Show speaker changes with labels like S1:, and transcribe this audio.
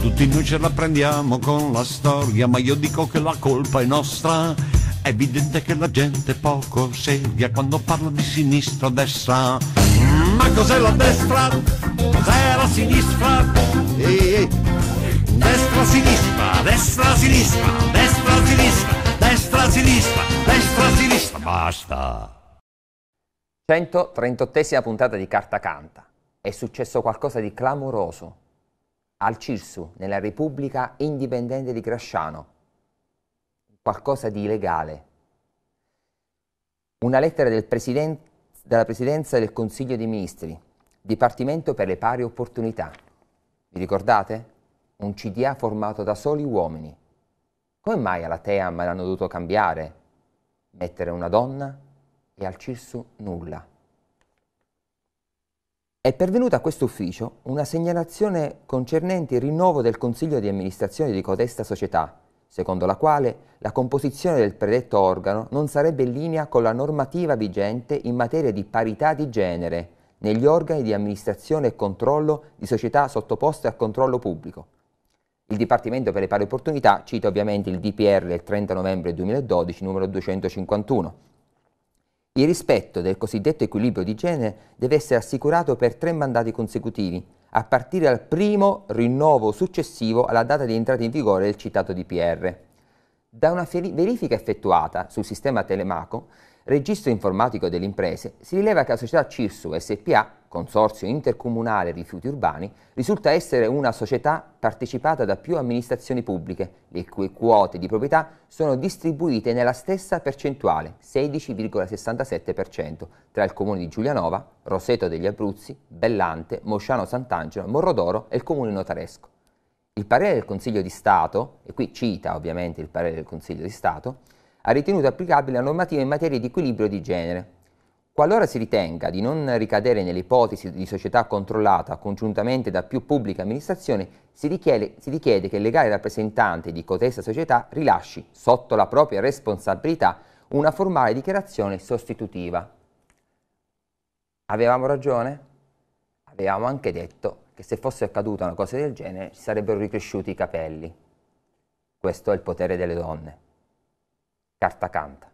S1: Tutti noi ce la prendiamo con la storia, ma io dico che la colpa è nostra. È evidente che la gente è poco seria quando parla di sinistra o destra. Ma cos'è la destra? Cos'è la sinistra? E... Destra, sinistra, destra, sinistra, destra, sinistra, destra, sinistra, destra, sinistra. Basta. 138esima puntata di Carta Canta. È successo qualcosa di clamoroso al Cirsu, nella Repubblica Indipendente di Crasciano, qualcosa di illegale. Una lettera del president dalla Presidenza del Consiglio dei Ministri, Dipartimento per le Pari Opportunità. Vi ricordate? Un CDA formato da soli uomini. Come mai alla TEAM l'hanno dovuto cambiare? Mettere una donna e al Cirsu nulla. È pervenuta a questo ufficio una segnalazione concernente il rinnovo del Consiglio di amministrazione di codesta società, secondo la quale la composizione del predetto organo non sarebbe in linea con la normativa vigente in materia di parità di genere negli organi di amministrazione e controllo di società sottoposte a controllo pubblico. Il Dipartimento per le pari opportunità cita ovviamente il DPR del 30 novembre 2012 numero 251, il rispetto del cosiddetto equilibrio di genere deve essere assicurato per tre mandati consecutivi, a partire dal primo rinnovo successivo alla data di entrata in vigore del citato DPR. Da una verifica effettuata sul sistema telemaco registro informatico delle imprese, si rileva che la società Cirsu SPA, Consorzio Intercomunale Rifiuti Urbani, risulta essere una società partecipata da più amministrazioni pubbliche, le cui quote di proprietà sono distribuite nella stessa percentuale, 16,67%, tra il comune di Giulianova, Roseto degli Abruzzi, Bellante, Mosciano Sant'Angelo, Morrodoro e il comune notaresco. Il parere del Consiglio di Stato, e qui cita ovviamente il parere del Consiglio di Stato, ha ritenuto applicabile la normativa in materia di equilibrio di genere. Qualora si ritenga di non ricadere nell'ipotesi di società controllata congiuntamente da più pubbliche amministrazioni, si richiede, si richiede che il legale rappresentante di cotesta società rilasci, sotto la propria responsabilità, una formale dichiarazione sostitutiva. Avevamo ragione? Avevamo anche detto che se fosse accaduta una cosa del genere ci sarebbero ricresciuti i capelli. Questo è il potere delle donne carta canta.